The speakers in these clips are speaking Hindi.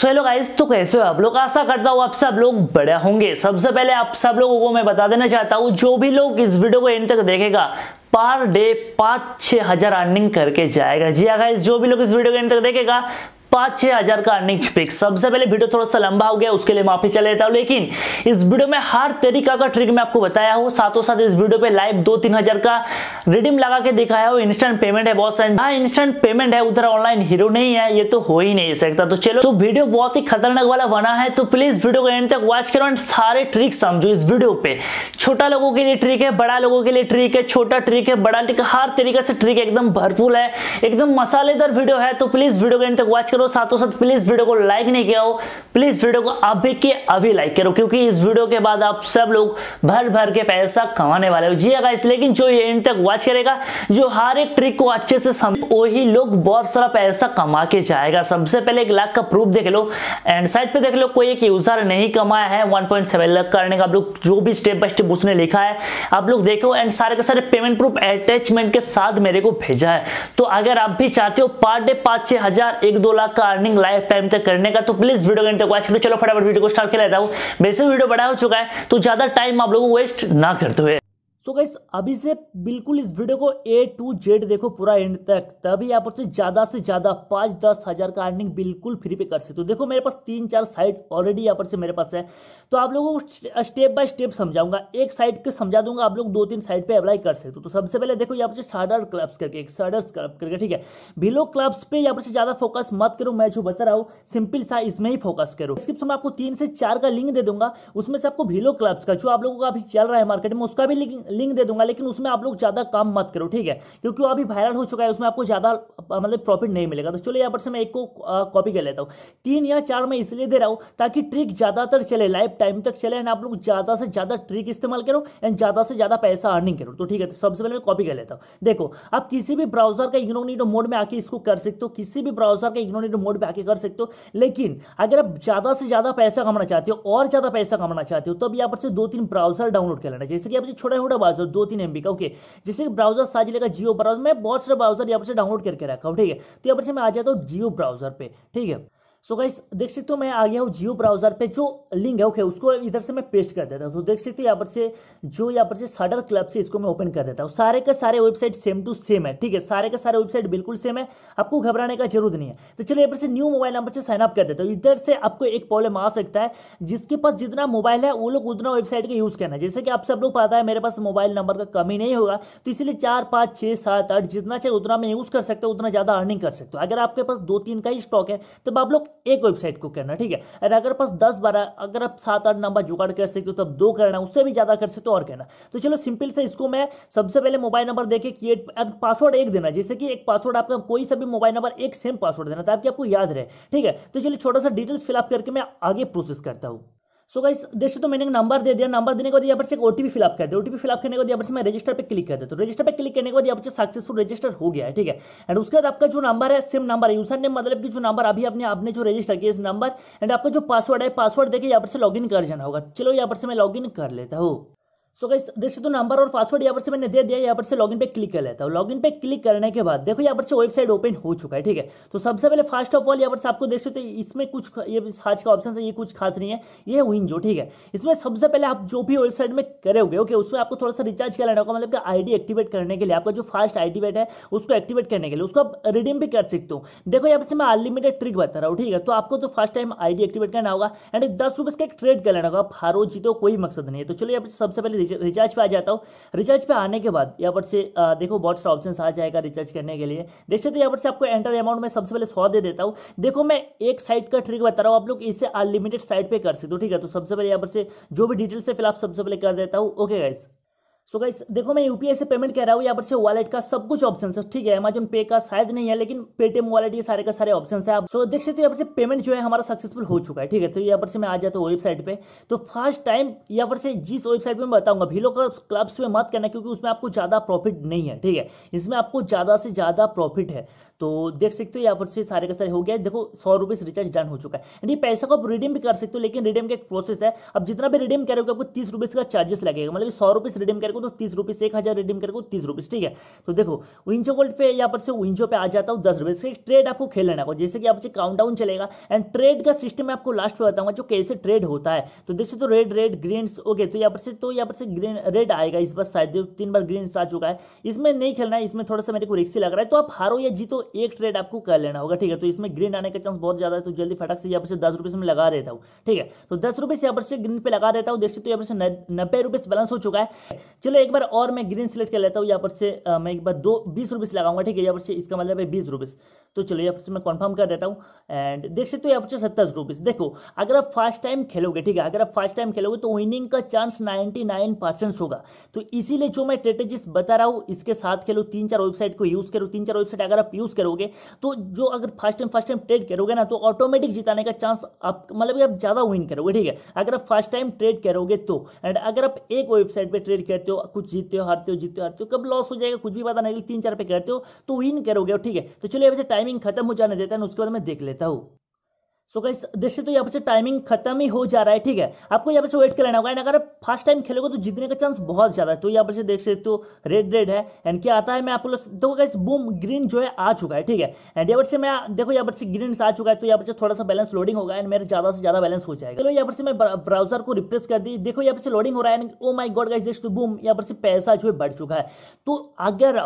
सो हेलो गाइस तो कैसे हो आप लोग आशा करता हूँ आप सब लोग बड़े होंगे सबसे पहले आप सब लोगों को मैं बता देना चाहता हूँ जो भी लोग इस वीडियो को एंड तक देखेगा पर डे पाँच छः हज़ार अर्निंग करके जाएगा जी हाँ गाइस जो भी लोग इस वीडियो को एंड तक देखेगा पांच छह हज़ार का अर्निंग ट्रिक सबसे पहले वीडियो थोड़ा सा लंबा हो गया उसके लिए माफी चले जाता हूँ लेकिन इस वीडियो में हर तरीका का ट्रिक मैं आपको बताया हूँ साथों साथ इस वीडियो पे लाइव दो तीन हज़ार का रिडीम लगा के दिखाया हो इंस्टेंट पेमेंट है बहुत सारे हाँ इंस्टेंट पेमेंट है उधर ऑनलाइन हीरो नहीं है ये तो हो ही नहीं सकता तो चलो तो वीडियो बहुत ही खतरनाक वाला बना है तो प्लीज़ वीडियो को एंड तक वॉच करो एंड सारे ट्रिक समझो इस वीडियो पे छोटा लोगों के लिए ट्रिक है बड़ा लोगों के लिए ट्रिक है छोटा ट्रिक है बड़ा ट्रिक हर तरीके से ट्रिक एकदम भरपूर है एकदम मसालेदार वीडियो है तो प्लीज़ वीडियो को एंड तक वॉच करो हो साथों साथ प्लीज वीडियो को लाइक नहीं किया हो प्लीज वीडियो को अभी के अभी लाइक करो क्योंकि इस वीडियो के बाद आप सब लोग भर भर के पैसा कमाने वाले हो जी गाइस हाँ, लेकिन जो ये एंड तक वॉच करेगा जो हर एक ट्रिक को अच्छे से समझ वही लोग बहुत सारा पैसा कमा के जाएगा सबसे पहले एक लाख का प्रूफ देख लो एंड साइड पर देख लो कोई एक यूजर नहीं कमाया है वन पॉइंट सेवन लाख करने का आप लोग जो भी स्टेप बाय स्टेप उसने लिखा है आप लोग देखो एंड सारे के सारे पेमेंट प्रूफ अटैचमेंट के साथ मेरे को भेजा है तो अगर आप भी चाहते हो पर डे पांच छह हजार एक दो लाख आपका अर्निंग लाइफ टाइम तक करने का तो प्लीज वीडियो घंटे आज चलो फटाफट वीडियो को स्टार्ट कर लेता हूँ वैसे वीडियो बड़ा हो चुका है तो ज्यादा टाइम आप लोगों को वेस्ट ना करते हुए सो गाइस अभी से बिल्कुल इस वीडियो को ए टू जेड देखो पूरा एंड तक तभी आप से ज़्यादा से ज़्यादा पांच दस हज़ार का अर्निंग बिल्कुल फ्री पे कर सकते हो देखो मेरे पास तीन चार साइट ऑलरेडी यहाँ पर से मेरे पास है तो आप लोगों को स्टेप बाय स्टेप समझाऊंगा एक साइट के समझा दूंगा आप लोग दो तीन साइट पर अप्लाई कर सकते हो तो सबसे पहले देखो यहाँ पर साडर क्लब्स करके एक साडर क्लब करके ठीक है बिलो क्लब्स पे यहाँ पर से ज़्यादा फोकस मत करो मैं जो बता रहा हूँ सिंपल सा इसमें ही फोकस करो डिस्क्रिप्शन में आपको तीन से चार का लिंक दे दूंगा उसमें से आपको भिलो क्लब्स का जो आप लोगों का अभी चल रहा है मार्केट में उसका भी लिंक लिंक दे दूंगा लेकिन उसमें आप लोग ज़्यादा काम मत करो ठीक है क्योंकि वो अभी वायरल हो चुका है उसमें आपको ज़्यादा मतलब प्रॉफिट नहीं मिलेगा तो चलो यहाँ पर से मैं एक को कॉपी कर लेता हूँ तीन या चार मैं इसलिए दे रहा हूँ ताकि ट्रिक ज़्यादातर चले लाइफ टाइम तक चले एंड आप लोग ज़्यादा से ज़्यादा ट्रिक इस्तेमाल करो एंड ज़्यादा से ज़्यादा पैसा अर्निंग करो तो ठीक है तो सबसे पहले मैं कॉपी कर लेता हूँ देखो आप किसी भी ब्राउजर का इग्नोनीटो मोड में आके इसको कर सकते हो किसी भी ब्राउजर का इग्नोनीटो मोड में आके कर सकते हो लेकिन अगर आप ज़्यादा से ज़्यादा पैसा कमाना चाहते हो और ज़्यादा पैसा कमाना चाहते हो तो अब यहाँ पर से दो तीन ब्राउजर डाउनलोड कर लेना जैसे कि आप छोटा छोटा पास दो तीन एमबी का ओके जैसे ब्राउजर साइज लेगा जियो ब्राउजर मैं बहुत सारे ब्राउजर यहाँ पर से डाउनलोड करके रखा हूँ ठीक है तो यहाँ पर से मैं आ जाता हूँ जियो ब्राउजर पर ठीक है सो so गाइस देख सकते हो मैं आ गया हूँ जियो ब्राउजर पे जो लिंक है ओके okay, उसको इधर से मैं पेस्ट कर देता हूँ तो देख सकते हो यहाँ पर से जो यहाँ पर से सडर क्लब से इसको मैं ओपन कर देता हूँ सारे का सारे वेबसाइट सेम टू सेम है ठीक है सारे का सारे वेबसाइट बिल्कुल सेम है आपको घबराने का जरूरत नहीं है तो चलो यहाँ पर से न्यू मोबाइल नंबर से साइनअप कर देता हूँ इधर से आपको एक प्रॉब्लम आ सकता है जिसके पास जितना मोबाइल है वो लोग उतना वेबसाइट का यूज़ करना है जैसे कि आप सब लोग पता है मेरे पास मोबाइल नंबर का कमी नहीं होगा तो इसलिए चार पाँच छः सात आठ जितना चाहिए उतना मैं यूज़ कर सकता हूँ उतना ज़्यादा अर्निंग कर सकता हूँ अगर आपके पास दो तीन का ही स्टॉक है तो आप लोग एक वेबसाइट को करना ठीक है और अगर पास दस बारह अगर आप सात आठ नंबर जुगाड़ कर सकते हो तो अब दो करना उससे भी ज़्यादा कर सकते हो और करना तो चलो सिंपल से इसको मैं सबसे पहले मोबाइल नंबर देके क्रिएट पासवर्ड एक देना जैसे कि एक पासवर्ड आपका कोई सा भी मोबाइल नंबर एक सेम पासवर्ड देना ताकि आपको याद रहे ठीक है तो चलिए छोटा सा डिटेल्स फिलअप करके मैं आगे प्रोसेस करता हूँ सो गाइस जैसे तो मैंने नंबर दे दिया नंबर देने के बाद यहाँ पर से ओटीपी फिलअप करते ओटीपी फिलअप करने के बाद यहाँ पर से मैं रजिस्टर पे क्लिक कर करते तो रजिस्टर पे क्लिक करने के बाद यहाँ पर सक्सेसफुल रजिस्टर हो गया है ठीक है एंड उसके बाद आपका जो नंबर है सेम नंबर है यूजर ने मतलब कि जो नंबर अभी आपने आपने जो रजिस्टर किया इस नंबर एंड आपका जो पासवर्ड है पासवर्ड देकर यहाँ पर से लॉग कर जाना होगा चलो यहाँ पर से मैं लॉग कर लेता हूँ सो गाइस देख सकते नंबर और पासवर्ड यहाँ पर से मैंने दे दिया यहाँ पर से लॉगिन पे क्लिक कर लेता हूँ लॉगिन पे क्लिक करने के बाद देखो यहाँ पर से वेबसाइट ओपन हो चुका है ठीक है तो सबसे पहले फर्स्ट ऑफ ऑल यहाँ पर से आपको देख सकते इसमें कुछ ये सर्च का ऑप्शन है ये कुछ खास नहीं है ये विंजो ठीक है इसमें सबसे पहले आप जो भी वेबसाइट में करोगे ओके उसमें आपको थोड़ा सा रिचार्ज कर लेना होगा मतलब आई डी एक्टिवेट करने के लिए आपका जो फास्ट आई वेट है उसको एक्टिवेट करने के लिए उसको आप रिडीम भी कर सकते हो देखो यहाँ पर से मैं अनलिमिटेड ट्रिक बता रहा हूँ ठीक है तो आपको तो फर्स्ट टाइम आई एक्टिवेट करना होगा एंड दस रुपये का एक ट्रेड कर लेना होगा हारो जीतो कोई मकसद नहीं है तो चलो यहाँ पर सबसे पहले रिचार्ज पे आ जाता हूँ रिचार्ज पे आने के बाद यहाँ पर से आ, देखो बहुत सारा ऑप्शन आ जाएगा रिचार्ज करने के लिए देख सकते हो यहाँ पर से आपको एंटर अमाउंट में सबसे पहले सौ दे देता हूँ देखो मैं एक साइट का ट्रिक बता रहा हूँ आप लोग इसे अनलिमिटेड साइट पर कर सकते हो ठीक है तो सबसे पहले यहाँ पर से जो भी डिटेल्स है फिलहाल सबसे पहले कर देता हूँ ओके गाइस सो गाइस देखो मैं यूपीआई से पेमेंट कह रहा हूँ यहाँ पर से वॉलेट का सब कुछ ऑप्शन है ठीक है अमेजन पे का शायद नहीं है लेकिन पेटीएम वॉलेट ये सारे का सारे ऑप्शन है आप सो देख सकते हो यहाँ पर से पेमेंट जो है हमारा सक्सेसफुल हो चुका है ठीक है तो यहाँ पर से मैं आ जाता हूँ वेबसाइट पे तो फर्स्ट टाइम यहाँ पर से जिस वेबसाइट पर बताऊंगा भीलो क्लब्स में मत करना क्योंकि उसमें आपको ज़्यादा प्रॉफिट नहीं है ठीक है इसमें आपको ज़्यादा से ज़्यादा प्रॉफिट है तो देख सकते हो यहाँ पर से सारे का सारे हो गया देखो सौ रुपए रिचार्ज डन हो चुका है एंड ये पैसा को आप रिडीम भी कर सकते हो लेकिन रिडीम का एक प्रोसेस है अब जितना भी रिडीम करोगे आपको तीस रुपए का चार्जेस लगेगा मतलब सौ रुपये रिडीम करोगे को तो तीस रुपीज एक हज़ार रिडीम करेगा तीस रुपीज ठीक है तो देखो विंजो गोल्ड पे यहाँ पर से विंजो पे आ जाता हूँ दस रुपये ट्रेड आपको खेलना होगा जैसे कि आपसे काउंट डाउन चलेगा एंड ट्रेड का सिस्टम मैं आपको लास्ट में बताऊंगा जो कैसे ट्रेड होता है तो देख सकते हो रेड रेड ग्रीन ओके तो यहाँ पर से तो यहाँ पर से ग्रीन रेड आएगा इस बार शायद तीन बार ग्रीन आ चुका है इसमें नहीं खेलना है इसमें थोड़ा सा मेरे को रिक्सी लग रहा है तो आप हारो या जीतो एक ट्रेड आपको कर लेना होगा ठीक है तो इसमें ग्रीन आने का चांस बहुत ज्यादा है तो जल्दी फटक से यहाँ पर से दस रुपये में लगा देता हूँ ठीक है तो दस रुपये से यहाँ पर से ग्रीन पे लगा देता हूँ देख सकते हो यहाँ पर से नब्बे रुपये बैलेंस हो चुका है चलो एक बार और मैं ग्रीन सिलेक्ट कर लेता हूँ यहाँ पर से आ, मैं एक बार दो बीस रुपीस लगाऊंगा ठीक है यहाँ पर से इसका मतलब है बीस रुपीस तो चलो यहाँ पर से मैं कंफर्म कर देता हूँ एंड देख सकते हो यहाँ पर से सत्तर रुपीस देखो अगर आप फर्स्ट टाइम खेलोगे ठीक है अगर आप फर्स्ट टाइम खेलोगे तो विनिंग का चांस नाइनटी नाइन परसेंट होगा तो इसीलिए जो मैं स्ट्रेटेजी बता रहा हूँ इसके साथ खेलो तीन चार वेबसाइट को यूज़ करो तीन चार वेबसाइट अगर आप यूज़ करोगे तो जो अगर first time first time trade करोगे ना तो ऑटोमेटिक जिताने का चांस आप मतलब आप ज़्यादा विन करोगे ठीक है अगर आप फर्स्ट टाइम ट्रेड करोगे तो एंड अगर आप एक वेबसाइट पर ट्रेड करते हो हो कुछ जीतते हो हारते हो जीतते हो हारते हो कब लॉस हो जाएगा कुछ भी पता नहीं तीन चार पे करते हो तो विन करोगे ठीक है तो चलिए वैसे टाइमिंग खत्म हो जाने देता है उसके बाद मैं देख लेता हूँ सो गाइस देखिए तो यहाँ पर से टाइमिंग खत्म ही हो जा रहा है ठीक है आपको यहाँ पर से वेट कर लेना होगा एंड अगर फर्स्ट टाइम खेलोगे तो जीतने का चांस बहुत ज्यादा है तो यहाँ पर से देख सकते हो रेड रेड है एंड क्या आता है मैं आपको देखो गाइस बूम ग्रीन जो है आ चुका है ठीक है एंड यहाँ पर से मैं देखो यहाँ पर से ग्रीन आ चुका है तो यहाँ पर से थोड़ा सा बैलेंस लोडिंग होगा एंड मेरे ज्यादा से ज्यादा बैलेंस हो जाएगा चलो यहाँ पर से मैं ब्राउजर को रिप्लेस कर दी देखो यहाँ पर से लोडिंग हो रहा है ओ माई गॉड गाइस देख बूम यहाँ पर से पैसा जो है बढ़ चुका है तो अगर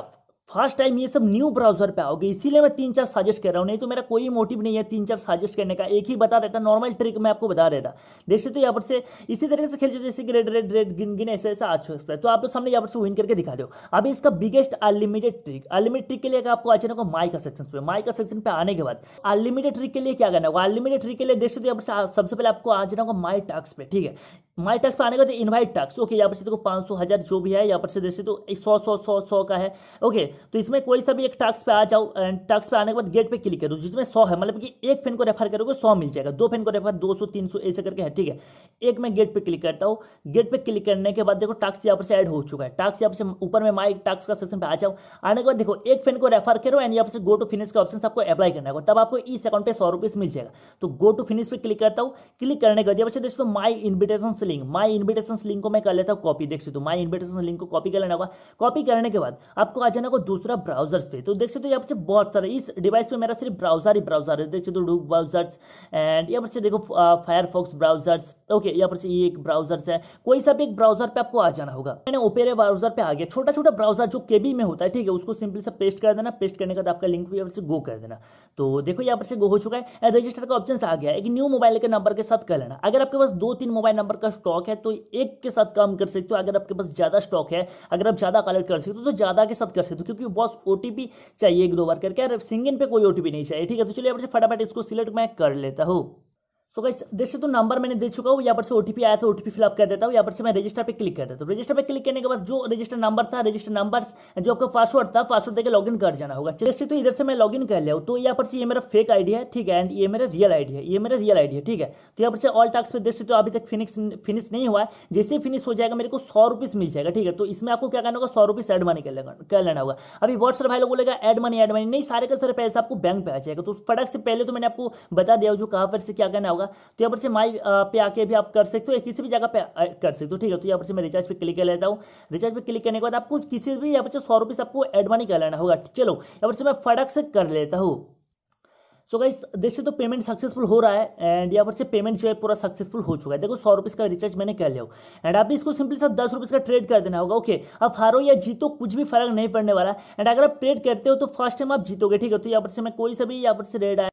फर्स्ट टाइम ये सब न्यू ब्राउजर पे आओगे इसीलिए मैं तीन चार सजेस्ट कर रहा हूँ नहीं तो मेरा कोई मोटिव नहीं है तीन चार सजेस्ट करने का एक ही बता देता नॉर्मल ट्रिक मैं आपको बता देता देख सकते हो यहाँ पर से इसी तरीके से खेल जैसे कि रेड रेड रेड गिन गिन ऐसे ऐसा अच्छा सकता है तो आप लोग सामने यहाँ पर से विन करके दिखा दो अभी इसका biggest unlimited trick unlimited trick के लिए आपको अचानक को माई का सेक्शन पे माई का सेक्शन पे आने के बाद अनलिमिटेड ट्रिक के लिए क्या करना होगा अनलिमिटेड ट्रिक के लिए देख सकते तो यहाँ पर सबसे पहले आपको आ जाना माई टास्क पे ठीक है माई टास्क पे आने का इनवाइट टास्क ओके यहाँ पर से देखो पाँच सौ हज़ार जो भी है यहाँ पर से देख सकते हो सौ सौ सौ सौ का है ओके तो इसमें कोई सा भी एक टास्क पे आ जाओ एंड टास्क पे आने के बाद गेट पे क्लिक करो जिसमें सौ है मतलब कि एक पेन को रेफर करोगे सौ मिल जाएगा दो पेन को रेफर दो सौ तीन सौ ऐसे करके है ठीक है एक मैं गेट पे क्लिक करता हूँ गेट पे क्लिक करने के बाद देखो टास्क यहाँ पर से एड हो चुका है टास्क यहाँ से ऊपर में माई टास्क का सेक्शन पे आ जाओ आने के बाद देखो एक पेन को रेफर करो एंड यहाँ से गो टू फिनिश का ऑप्शन आपको अप्लाई करना होगा तब आपको इस अकाउंट पे सौ मिल जाएगा तो गो टू फिनिश पे क्लिक करता हूँ क्लिक करने के बाद यहाँ से दोस्तों my invitation link my invitation link को मैं कर लेता हूँ कॉपी देख सकते हो माई इन्विटेशन लिंक को कॉपी कर लेना होगा कॉपी करने के बाद आपको आ जाना होगा दूसरा ब्राउजर्स पे तो देख सकते हो यहाँ पर बहुत सारे इस डिवाइस पे मेरा सिर्फ ब्राउजर ही ब्राउजर है देख सकते हो डूब ब्राउजर्स एंड यहाँ पर से देखो फायरफॉक्स ब्राउजर्स ओके यहाँ पर ये एक ब्राउजर्स है कोई सा भी एक ब्राउजर पे आपको आ जाना होगा मैंने ओपेरे ब्राउजर पे आ गया छोटा छोटा ब्राउजर जो केबी में होता है ठीक है उसको सिंपल से पेस्ट कर देना पेस्ट करने के बाद आपका लिंक भी यहाँ से गो कर देना तो देखो यहाँ पर से गो हो चुका है एंड रजिस्टर का ऑप्शन आ गया एक न्यू मोबाइल के नंबर के साथ कर लेना अगर आपके पास दो तीन मोबाइल नंबर का स्टॉक है तो एक के साथ काम कर सकते हो अगर आपके पास ज़्यादा स्टॉक है अगर आप ज़्यादा कलेक्ट कर सकते हो तो ज़्यादा के साथ कर सकते हो क्योंकि क्योंकि बॉस ओटीपी चाहिए एक दो बार करके सिंगिंग पे कोई ओटीपी नहीं चाहिए ठीक है तो चलिए फटाफट इसको सिलेक्ट मैं कर लेता हूँ सो गाइस देख सकते हो नंबर मैंने दे चुका हूँ यहाँ पर से ओटीपी आया था ओटीपी फिलअप कर देता हूँ यहाँ पर से मैं रजिस्टर पे क्लिक कर देता हूँ रजिस्टर तो पे क्लिक करने के बाद जो रजिस्टर नंबर था रजिस्टर नंबर जो आपका पासवर्ड था पासवर्ड देकर लॉगिन कर जाना होगा देख सकते हो तो इधर से मैं इन कर लिया तो यहाँ पर से ये मेरा फेक आईडी है ठीक है एंड ये मेरा रियल आईडी है ये मेरा रियल आईडी है ठीक है तो यहाँ पर से ऑल टास्क पे देख सकते हो तो अभी तक फिनिश फिनिश नहीं हुआ है जैसे फिनिश हो जाएगा मेरे को सौ रुपीस मिल जाएगा ठीक है तो इसमें आपको क्या करना होगा सौ रुपीस एड मनी कर लेना होगा अभी व्हाट्सअप भाई लोग बोलेगा एड मनी एड मनी नहीं सारे का सारे पैसे आपको बैंक पे आ जाएगा तो फटक से पहले तो मैंने आपको बता दिया जो कहा पर से क्या करना होगा होगा तो यहाँ पर से माई पे आके भी आप कर सकते हो या किसी भी जगह पे कर सकते हो ठीक है तो यहाँ पर से मैं रिचार्ज पे क्लिक कर लेता हूँ रिचार्ज पे क्लिक करने के बाद आपको किसी भी यहाँ पर से सौ रुपीज़ आपको एडवानी कर लेना होगा चलो यहाँ पर से मैं फटक से कर लेता हूँ सो so गाइस देखिए तो पेमेंट सक्सेसफुल हो रहा है एंड यहाँ पर से पेमेंट जो है पूरा सक्सेसफुल हो चुका है देखो सौ रुपीज़ का रिचार्ज मैंने कर लिया हो एंड आप भी इसको सिंपली सा दस रुपीज़ का ट्रेड कर देना होगा ओके अब हारो या जीतो कुछ भी फर्क नहीं पड़ने वाला एंड अगर आप ट्रेड करते हो तो फर्स्ट टाइम आप जीतोगे ठीक है तो यहाँ पर से मैं कोई सभी यहाँ पर से रेड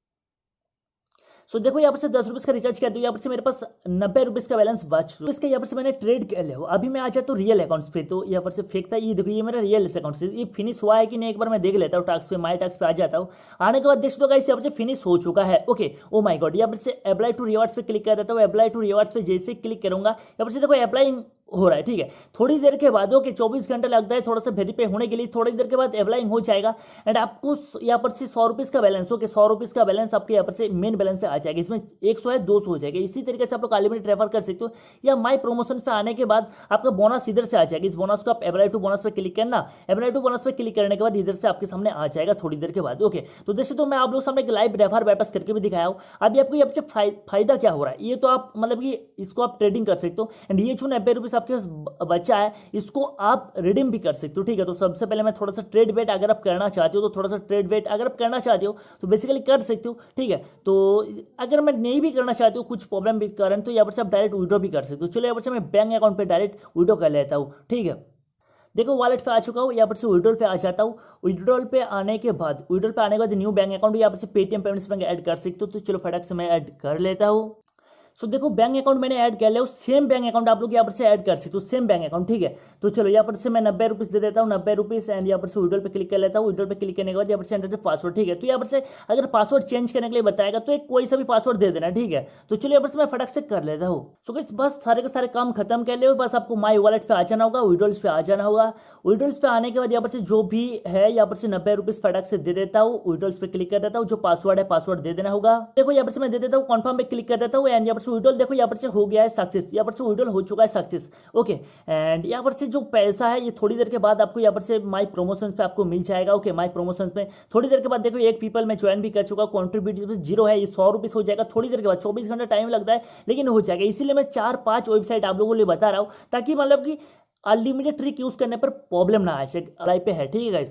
सो देखो यहाँ पर से दस रुपए का रिचार्ज कर दो यहाँ पर से मेरे पास नब्बे रुपए का बैलेंस बच इसके यहाँ पर से मैंने ट्रेड कर लिया अभी मैं आ जाता हूँ रियल अकाउंट्स पे तो यहाँ पर से फेंकता ये देखो ये मेरा रियल अकाउंट ये फिनिश हुआ है कि नहीं एक बार मैं देख लेता हूँ टास्क पे माई टास्क पे आ जाता हूँ आने के बाद देख लो यहाँ पर से फिनिश हो चुका है ओके ओ माई गॉड यहाँ पर से अप्लाई टू रिवार्ड्स पे क्लिक कर देता हूँ अप्लाई टू रिवार्ड्स पे जैसे क्लिक करूंगा यहाँ पर से देखो अप्लाई हो रहा है ठीक है थोड़ी देर के बाद ओके चौबीस घंटे लगता है थोड़ा सा वेरीफाई होने के लिए थोड़ी देर के बाद अप्लाइंग हो जाएगा एंड आपको यहाँ पर से सौ रुपीज़ का बैलेंस ओके सौ रुपीज़ का बैलेंस आपके यहाँ पर से मेन बैलेंस पे आ जाएगा इसमें एक सौ है दो सौ हो जाएगा इसी तरीके से आप लोग अलिमिट रेफर कर सकते हो या माई प्रमोशन पे आने के बाद आपका बोनस इधर से आ जाएगा इस बोनस को आप एप्लाई टू बोनस पर क्लिक करना एप्लाई टू बोनस पर क्लिक करने के बाद इधर से आपके सामने आ जाएगा थोड़ी देर के बाद ओके तो जैसे तो मैं आप लोग सामने एक लाइव रेफर वापस करके भी दिखाया हूँ अभी आपको ये फायदा क्या हो रहा है ये तो आप मतलब कि इसको आप ट्रेडिंग कर सकते हो एंड ये चुन नब्बे रुपीज़ आपके पास बचा है इसको आप रिडीम भी कर सकते हो ठीक है तो सबसे पहले मैं थोड़ा सा ट्रेड वेट अगर आप करना चाहते हो तो थोड़ा सा ट्रेड वेट अगर आप करना चाहते हो तो बेसिकली कर सकते हो ठीक है तो अगर मैं नहीं भी करना चाहते हो कुछ प्रॉब्लम भी कारण तो यहाँ पर से आप डायरेक्ट विड्रॉ भी कर सकते हो चलो यहाँ पर से मैं बैंक अकाउंट पर डायरेक्ट विड्रॉ कर लेता हूँ ठीक है देखो वॉलेट पे आ चुका हूँ यहाँ पर से विड्रॉल पे आ जाता हूँ विड्रॉल पे आने के बाद विड्रॉल पे आने के बाद न्यू बैंक अकाउंट यहाँ पर से पेटीएम पेमेंट्स बैंक ऐड कर सकते हो तो चलो फटाक से मैं ऐड कर लेता हूँ सो देखो बैंक अकाउंट मैंने ऐड कर लिया सेम बैंक अकाउंट आप लोग यहाँ पर से ऐड कर सकते हो सेम बैंक अकाउंट ठीक है तो चलो यहाँ पर से मैं नब्बे रुपीज दे देता हूँ नब्बे रुपीज एंड यहाँ पर से विडोल पर क्लिक कर लेता हूँ विडोल पर क्लिक करने के बाद यहाँ पर से एंटर पासवर्ड ठीक है तो यहाँ पर से अगर पासवर्ड चेंज करने के लिए बताएगा तो एक कोई सा भी पासवर्ड दे देना ठीक है तो चलो यहाँ पर से मैं फटक से कर लेता हूँ सो किस बस सारे के सारे काम खत्म कर ले बस आपको माई वॉलेट पर आ जाना होगा विडोल्स पे आ जाना होगा विडोल्स पे आने के बाद यहाँ पर से जो भी है यहाँ पर से नब्बे रुपीज फटक से दे देता हूँ विडोल्स पे क्लिक कर देता हूँ जो पासवर्ड है पासवर्ड दे देना होगा देखो यहाँ पर से मैं दे देता हूँ कॉन्फर्म पे क्लिक कर देता हूँ एंड यहाँ पर से विड्रॉल देखो यहाँ पर से हो गया है सक्सेस यहाँ पर से विड्रॉल हो चुका है सक्सेस ओके एंड यहाँ पर से जो पैसा है ये थोड़ी देर के बाद आपको यहाँ पर से माई प्रमोशन पे आपको मिल जाएगा ओके माई प्रमोशन पे थोड़ी देर के बाद देखो एक पीपल में ज्वाइन भी कर चुका कॉन्ट्रीब्यूटिव जीरो है ये सौ रुपीस हो जाएगा थोड़ी देर के बाद चौबीस घंटा टाइम लगता है लेकिन हो जाएगा इसीलिए मैं चार पांच वेबसाइट आप लोगों को लिए बता रहा हूँ ताकि मतलब कि अनलिमिटेड ट्रिक यूज करने पर प्रॉब्लम ना आए लाइफ पे है ठीक है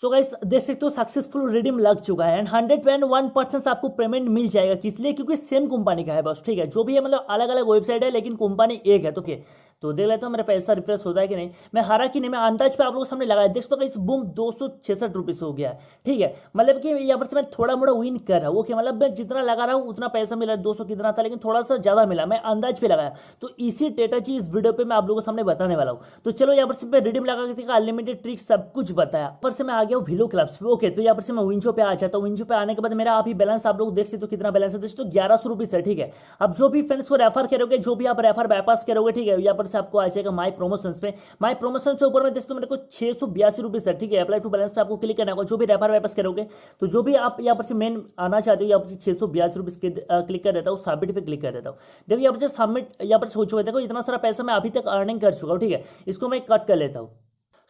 सो गाइस देख सकते हो सक्सेसफुल रिडीम लग चुका है and hundred and one percent आपको पेमेंट मिल जाएगा किस लिए क्योंकि सेम कंपनी का है बस ठीक है जो भी है मतलब अलग अलग वेबसाइट है लेकिन कंपनी एक है तो okay. तो देख लेते हो मेरा पैसा रिप्लेस होता है कि नहीं मैं हरा कि नहीं मैं अंदाज पे आप लोगों के सामने लगाया देख सकते इस बुम दो सौ छियासठ रुपीज़ हो गया ठीक है मतलब कि यहाँ पर से मैं थोड़ा मोड़ा विन कर रहा हूँ ओके मतलब मैं जितना लगा रहा हूँ उतना पैसा मिला दो सौ कितना था लेकिन थोड़ा सा ज़्यादा मिला मैं अंदाज पे लगाया तो इसी डेटा चीज इस वीडियो पर मैं आप लोगों के सामने बताने वाला हूँ तो चलो यहाँ पर से मैं रिडीम लगा के अनलिमिटेड ट्रिक सब कुछ बताया पर से मैं आ गया हूँ विलो क्लब ओके तो यहाँ पर से मैं विंजो पे आ जाता हूँ विंजो पे आने के बाद मेरा अभी बैलेंस आप लोग देख सकते हो कितना बैलेंस है दोस्तों तो ग्यारह सौ रुपीज है ठीक है अब जो भी फ्रेंड्स को रेफर करोगे जो भी आप रेफर बाईपास करोगे ठीक है यहाँ पर से आपको आ जाएगा माई प्रोमोशन पे माई प्रोमोशन के ऊपर में दोस्तों मेरे को छह सौ बयासी रुपीज है ठीक है अप्लाई टू बैलेंस पे आपको क्लिक करना होगा जो भी रेफर वापस करोगे तो जो भी आप यहाँ पर से मेन आना चाहते हो यहाँ पर छह सौ बयासी रुपीज क्लिक कर देता हूँ सबमिट पर क्लिक कर देता हूँ देखो यहाँ पर सबमिट यहाँ पर हो चुका देखो इतना सारा पैसा मैं अभी तक अर्निंग कर चुका हूँ ठीक है इसको मैं कट कर लेता हूँ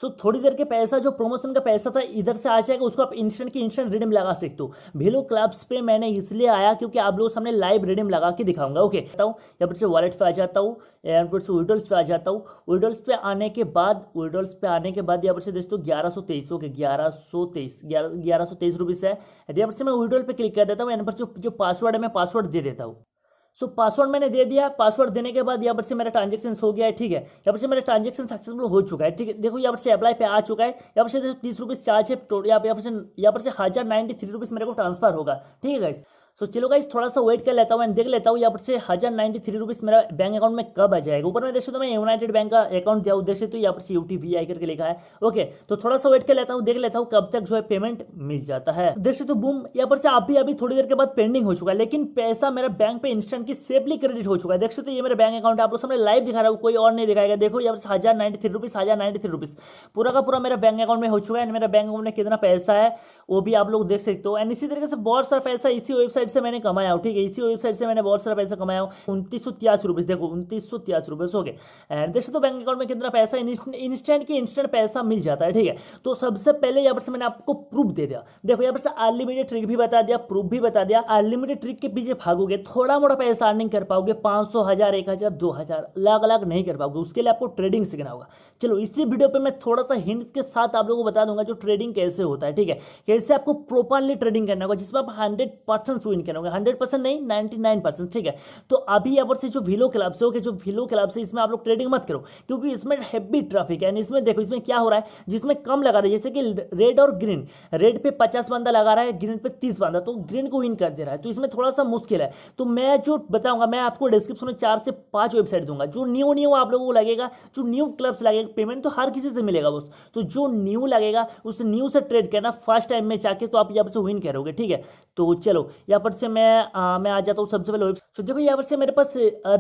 सो थोड़ी देर के पैसा जो प्रमोशन का पैसा था इधर से आ जाएगा उसको आप इंस्टेंट की इंस्टेंट रिडीम लगा सकते हो भेलो क्लब्स पे मैंने इसलिए आया क्योंकि आप लोग सामने लाइव रिडीम लगा के दिखाऊंगा ओके okay, या फिर से वॉलेट पे आ जाता हूँ या फिर से विडल्स पे आ जाता हूँ विडल्स पे आने के बाद विडल्स पे आने के बाद या फिर से दोस्तों ग्यारह सौ तेईस ओके ग्यारह सौ तेईस ग्यारह सौ तेईस रुपीज़ है या फिर से मैं विडोल पे क्लिक कर देता हूँ यहाँ पर जो पासवर्ड है मैं पासवर्ड दे देता हूँ सो पासवर्ड मैंने दे दिया पासवर्ड देने के बाद यहाँ पर से मेरा ट्रांजेक्शन हो गया है ठीक है यहाँ पर से मेरा ट्रांजेक्शन सक्सेसफुल हो चुका है ठीक है देखो यहाँ पर से अप्लाई पे आ चुका है यहाँ पर से तीस रुपीज़ चार्ज है तो यहाँ पर से यहाँ पर से हजार नाइन्टी थ्री रुपीज़ मेरे को ट्रांसफर होगा ठीक है सो चलो गाइस थोड़ा सा वेट कर लेता हूँ एंड देख लेता हूँ यहाँ पर से हज़ार नाइन्टी थ्री रुपीज़ मेरा बैंक अकाउंट में कब आ जाएगा ऊपर में देखो तो मैं यूनाइटेड बैंक का अकाउंट दिया उद्देश्य तो यहाँ पर से यू आई करके लिखा है ओके तो थोड़ा सा वेट कर लेता हूँ देख लेता हूँ कब तक जो है पेमेंट मिल जाता है देखो तो बूम यहाँ पर से भी अभी थोड़ी देर के बाद पेंडिंग हो चुका है लेकिन पैसा मेरा बैंक पे इंस्टेंट की सेफली क्रेडिट हो चुका है देख सकते ये मेरा बैंक अकाउंट आप लोग सामने लाइव दिखा रहा हूँ कोई और नहीं दिखाएगा देखो यहाँ पर हज़ार नाइन्टी थ्री रुपीज़ हज़ार नाइन्टी थ्री रुपीज़ पूरा का पूरा मेरा बैंक अकाउंट में हो चुका है एंड मेरा बैंक अकाउंट में कितना पैसा है वो भी आप लोग देख सकते हो एंड इसी तरीके से बहुत सारा पैसा इसी वेबसाइट वेबसाइट से मैंने कमाया हूँ ठीक है इसी वेबसाइट से मैंने बहुत सारा पैसा कमाया हूँ उनतीस सौ तिरासी रुपीज़ देखो उनतीस सौ तिरासी रुपीज़ हो गए एंड देखो तो बैंक अकाउंट में कितना पैसा इंस्टेंट की इंस्टेंट पैसा मिल जाता है ठीक है तो सबसे पहले यहाँ पर से मैंने आपको प्रूफ दे दिया देखो यहाँ पर से अनलिमिटेड ट्रिक भी बता दिया प्रूफ भी बता दिया अनलिमिटेड ट्रिक के पीछे भागोगे थोड़ा मोटा पैसा अर्निंग कर पाओगे पांच सौ हज़ार एक हज़ार दो हज़ार अलग अलग नहीं कर पाओगे उसके लिए आपको ट्रेडिंग सीखना होगा चलो इसी वीडियो पर मैं थोड़ा सा हिंट्स के साथ आप लोगों को बता दूंगा जो ट्रेडिंग कैसे होता है ठीक है कैसे आपको प्रॉपरली ट्रेडिंग करना होगा जिसमें आप हंड्रेड परसेंट विन कराऊंगा हंड्रेड परसेंट नहीं नाइन्टी नाइन परसेंट ठीक है तो अभी यहाँ पर से जो विलो क्लब से ओके जो विलो क्लब से इसमें आप लोग ट्रेडिंग मत करो क्योंकि इसमें हैवी ट्रैफिक है इसमें देखो इसमें क्या हो रहा है जिसमें कम लगा रहा है जैसे कि रेड और ग्रीन रेड पे पचास बंदा लगा रहा है ग्रीन पे तीस बंदा तो ग्रीन को विन कर दे रहा है तो इसमें थोड़ा सा मुश्किल है तो मैं जो बताऊंगा मैं आपको डिस्क्रिप्शन में चार से पांच वेबसाइट दूंगा जो न्यू न्यू आप लोगों को लगेगा जो न्यू क्लब्स लगेगा पेमेंट तो हर किसी से मिलेगा बस तो जो न्यू लगेगा उस न्यू से ट्रेड करना फर्स्ट टाइम में जाके तो आप यहाँ से विन करोगे ठीक है तो चलो यहाँ पर पर से मैं आ, मैं आ जाता हूँ सबसे पहले वेबसाइट देखो यहाँ पर से मेरे पास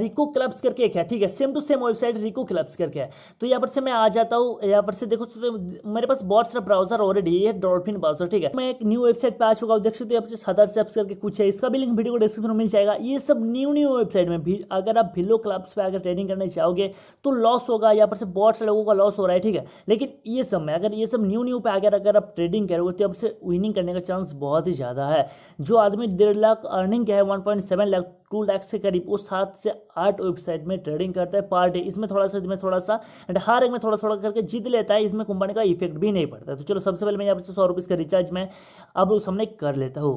रिको क्लब्स करके एक है ठीक है same to same website Rico clubs करके है तो यहाँ पर से मैं आ जाता हूँ यहाँ पर से देखो तो मेरे पास बहुत सारा ब्राउजर ऑलरेडी है डॉल्फिन ब्राउजर ठीक है मैं एक न्यू वेबसाइट पर आ चुका हूँ देख सकते हो यहाँ पर सात सेप्स करके कुछ है इसका भी लिंक वीडियो को डिस्क्रिप्शन में मिल जाएगा ये सब न्यू न्यू वेबसाइट में भी अगर आप भिलो क्लब्स पर अगर ट्रेनिंग करने जाओगे तो लॉस होगा यहाँ पर से बहुत सारे लोगों का लॉस हो रहा है ठीक है लेकिन ये सब में अगर ये सब न्यू न्यू पे अगर अगर आप ट्रेडिंग करोगे तो आपसे विनिंग करने का चांस बहुत ही ज़्यादा है जो आदमी डेढ़ डेढ़ लाख अर्निंग क्या है one point seven lakh two lakh से करीब वो सात से आठ वेबसाइट में ट्रेडिंग करता है पर डे इसमें थोड़ा सा इसमें थोड़ा सा एंड हर एक में थोड़ा थोड़ा करके जीत लेता है इसमें कंपनी का इफेक्ट भी नहीं पड़ता तो चलो सबसे पहले मैं यहाँ पर सौ रुपीज़ का रिचार्ज मैं अब उस हमने कर लेता हूँ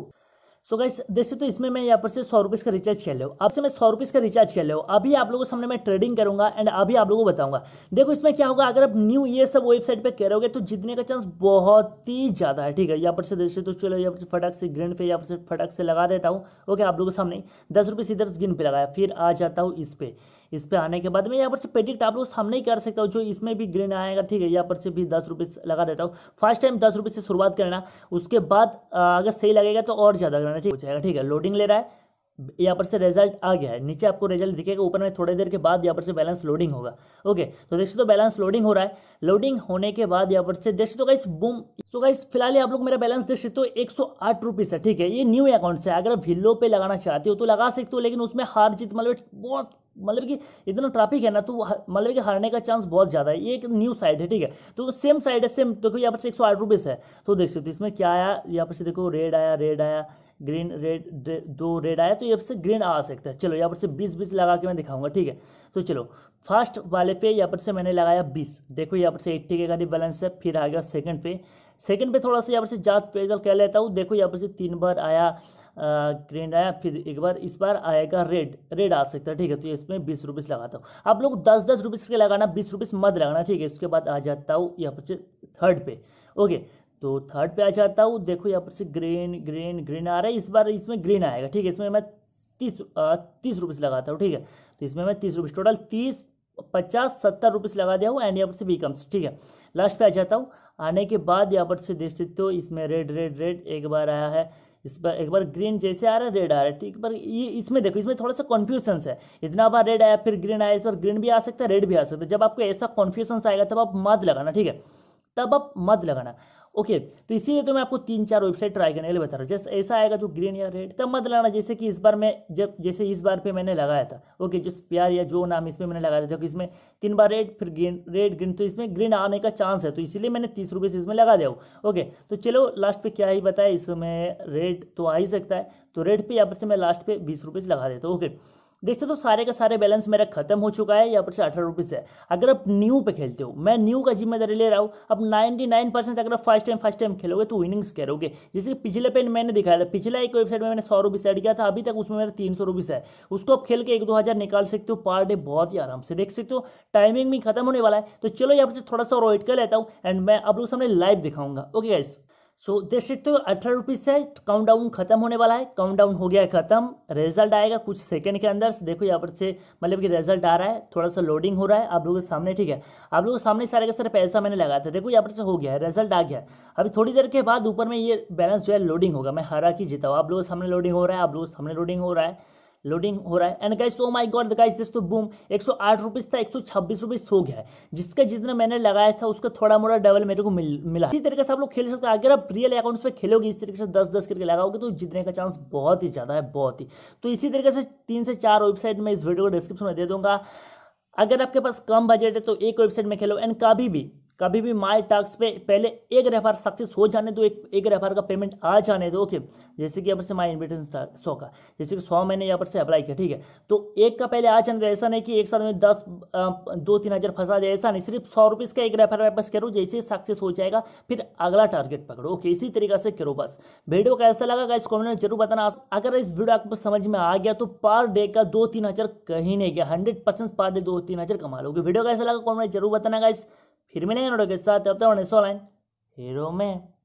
सो गाइस जैसे तो इसमें मैं यहाँ पर से सौ रुपीज़ का रिचार्ज कर लो आपसे मैं सौ रुपीज़ का रिचार्ज कर लो अभी आप लोगों के सामने मैं ट्रेडिंग करूँगा एंड अभी आप लोगों को बताऊँगा देखो इसमें क्या होगा अगर आप न्यू ये सब वेबसाइट पर करोगे तो जीतने का चांस बहुत ही ज़्यादा है ठीक है यहाँ पर से जैसे तो चलो यहाँ पर से से ग्रेन पे यहाँ पर से से लगा देता हूँ ओके आप लोगों के सामने दस रुपये सीधे गिन पे लगाया फिर आ जाता हूँ इस पर इस पर आने के बाद मैं यहाँ पर से पेडिक्ट आप लोग सामने ही कर सकता हूँ जो इसमें भी ग्रीन आएगा ठीक है यहाँ पर से भी दस रुपये लगा देता हूँ फर्स्ट टाइम दस रुपये से शुरुआत करना उसके बाद अगर सही लगेगा तो और ज़्यादा करना ठीक हो जाएगा ठीक है लोडिंग ले रहा है यहाँ पर से रिजल्ट आ गया है नीचे आपको रिजल्ट दिखेगा ऊपर में थोड़ी देर के बाद यहाँ पर से बैलेंस लोडिंग होगा ओके तो देख तो बैलेंस लोडिंग हो रहा है लोडिंग होने के बाद यहाँ पर से देख सकते हो गाइस बूम सो गाइस फिलहाल आप लोग मेरा बैलेंस देख सकते हो एक सौ आठ रुपीज़ है ठीक है ये न्यू अकाउंट से अगर भिल्लो पे लगाना चाहते हो तो लगा सकते हो लेकिन उसमें हार जीत मतलब बहुत मतलब कि इतना ट्रैफिक है ना तो मतलब कि हारने का चांस बहुत ज़्यादा है ये एक न्यू साइड है ठीक है तो सेम साइड है सेम देखो तो यहाँ पर से एक सौ आठ रुपीज़ है तो देख सकते हो इसमें क्या आया यहाँ पर से देखो रेड आया रेड आया ग्रीन रेड दो रेड आया तो यहाँ से ग्रीन आ सकता है चलो यहाँ पर से बीस बीस लगा के मैं दिखाऊंगा ठीक है तो चलो फर्स्ट वाले पे यहाँ पर से मैंने लगाया बीस देखो यहाँ पर से एट्टी के करीब बैलेंस है फिर आ गया सेकंड पे सेकंड पे थोड़ा सा यहाँ पर से जात पेजल कह लेता हूँ देखो यहाँ पर से तीन बार आया ग्रीन आया फिर एक बार इस बार आएगा रेड रेड आ सकता है ठीक है तो इसमें बीस रुपीस लगाता हूँ आप लोग दस दस रुपीस के लगाना बीस रुपीस मत लगाना ठीक है इसके बाद आ जाता हूँ यहाँ पर थर्ड पे ओके तो थर्ड पे आ जाता हूँ देखो यहाँ पर से ग्रीन ग्रीन ग्रीन आ रहा है इस बार इसमें ग्रीन आएगा ठीक है इसमें मैं तीस तीस रुपीस लगाता हूँ ठीक है तो इसमें मैं तीस रुपीस टोटल तीस पचास सत्तर रुपीस लगा दिया हूँ एंड यहाँ पर से कम्स ठीक है लास्ट पे आ जाता हूँ आने के बाद यहाँ पर से देख सकते हो इसमें रेड रेड रेड एक बार आया है इस पर एक बार ग्रीन जैसे आ रहा है रेड आ रहा है ठीक पर ये इसमें देखो इसमें थोड़ा सा कन्फ्यूजन है इतना बार रेड आया फिर ग्रीन आया इस पर ग्रीन भी आ सकता है रेड भी आ सकता है तो जब आपको ऐसा कॉन्फ्यूजन आएगा तब आप मत लगाना ठीक है तब आप मत लगाना ओके तो इसीलिए तो मैं आपको तीन चार वेबसाइट ट्राई करने के लिए बता रहा हूँ जैसे ऐसा आएगा जो ग्रीन या रेड तब मत लाना जैसे कि इस बार मैं जब जैसे इस बार पे मैंने लगाया था ओके जिस प्यार या जो नाम इसमें मैंने लगाया था क्योंकि इसमें तीन बार रेड फिर ग्रीन रेड ग्रीन तो इसमें ग्रीन आने का चांस है तो इसीलिए मैंने तीस से इसमें लगा दिया ओके तो चलो लास्ट पे क्या ही बताया इसमें रेड तो आ ही सकता है तो रेड पर यहाँ पर से मैं लास्ट पे बीस रुपये से लगा देता हूँ ओके देखते तो सारे का सारे बैलेंस मेरा खत्म हो चुका है यहाँ पर से अठारह रुपीज़ है अगर आप न्यू पे खेलते हो मैं न्यू का जिम्मेदारी ले रहा हूँ अब नाइन्टी नाइन परसेंट अगर आप फर्स्ट टाइम फर्स्ट टाइम खेलोगे तो विनिंग्स करोगे जैसे पिछले पेन मैंने दिखाया था पिछला एक वेबसाइट में मैंने सौ रुपीज़ एड किया था अभी तक उसमें मेरा तीन सौ है उसको आप खेल के एक दो हज़ार निकाल सकते हो पर डे बहुत ही आराम से देख सकते हो टाइमिंग भी खत्म होने वाला है तो चलो यहाँ पर थोड़ा सा और वेट कर लेता हूँ एंड मैं आप लोग सामने लाइव दिखाऊंगा ओके गाइस सो सकते तो अठारह रुपीज़ है काउंट डाउन खत्म होने वाला है काउंट डाउन हो गया है खत्म रिजल्ट आएगा कुछ सेकंड के अंदर से देखो यहाँ पर से मतलब कि रिजल्ट आ रहा है थोड़ा सा लोडिंग हो रहा है आप लोगों के सामने ठीक है आप लोगों के सामने सारे का सारा पैसा मैंने लगाया था देखो यहाँ पर से हो गया है रिजल्ट आ गया अभी थोड़ी देर के बाद ऊपर में ये बैलेंस जो है लोडिंग होगा मैं हरा की जीता हूँ आप लोगों के सामने लोडिंग हो रहा है आप लोगों के सामने लोडिंग हो रहा है लोडिंग हो रहा है एंड गाइस oh तो माय गॉड गाइस दिस तो बूम एक सौ आठ रुपीज़ था एक सौ छब्बीस रुपीज़ हो गया है जिसका जितना मैंने लगाया था उसका थोड़ा मोड़ा डबल मेरे को मिल मिला इसी तरीके से आप लोग खेल सकते हैं अगर आप रियल अकाउंट्स पे खेलोगे इस तरीके से दस दस करके लगाओगे तो जीतने का चांस बहुत ही ज़्यादा है बहुत ही तो इसी तरीके से तीन से चार वेबसाइट में इस वीडियो को डिस्क्रिप्शन में दे दूंगा अगर आपके पास कम बजट है तो एक वेबसाइट में खेलो एंड कभी भी कभी भी माई टास्क पे पहले एक रेफर सक्सेस हो जाने दो एक एक रेफर का पेमेंट आ जाने दो ओके जैसे कि यहाँ पर से माई इन्विटेशन सौ का जैसे कि सौ मैंने यहाँ पर से अप्लाई किया ठीक है तो एक का पहले आ जाने दो ऐसा नहीं कि एक साथ में दस दो तीन हज़ार फंसा जाए ऐसा नहीं सिर्फ सौ रुपीज़ का एक रेफर वापस करो जैसे सक्सेस हो जाएगा फिर अगला टारगेट पकड़ो ओके इसी तरीके से करो बस वीडियो कैसा लगा इस कॉमेंट में जरूर बताना अगर इस वीडियो आपको समझ में आ गया तो पर डे का दो तीन हज़ार कहीं नहीं गया हंड्रेड परसेंट पर डे दो तीन हज़ार कमा लोगे वीडियो कैसा लगा कॉमेंट जरूर बताना इस ¿eh? ¿Pero mi nena no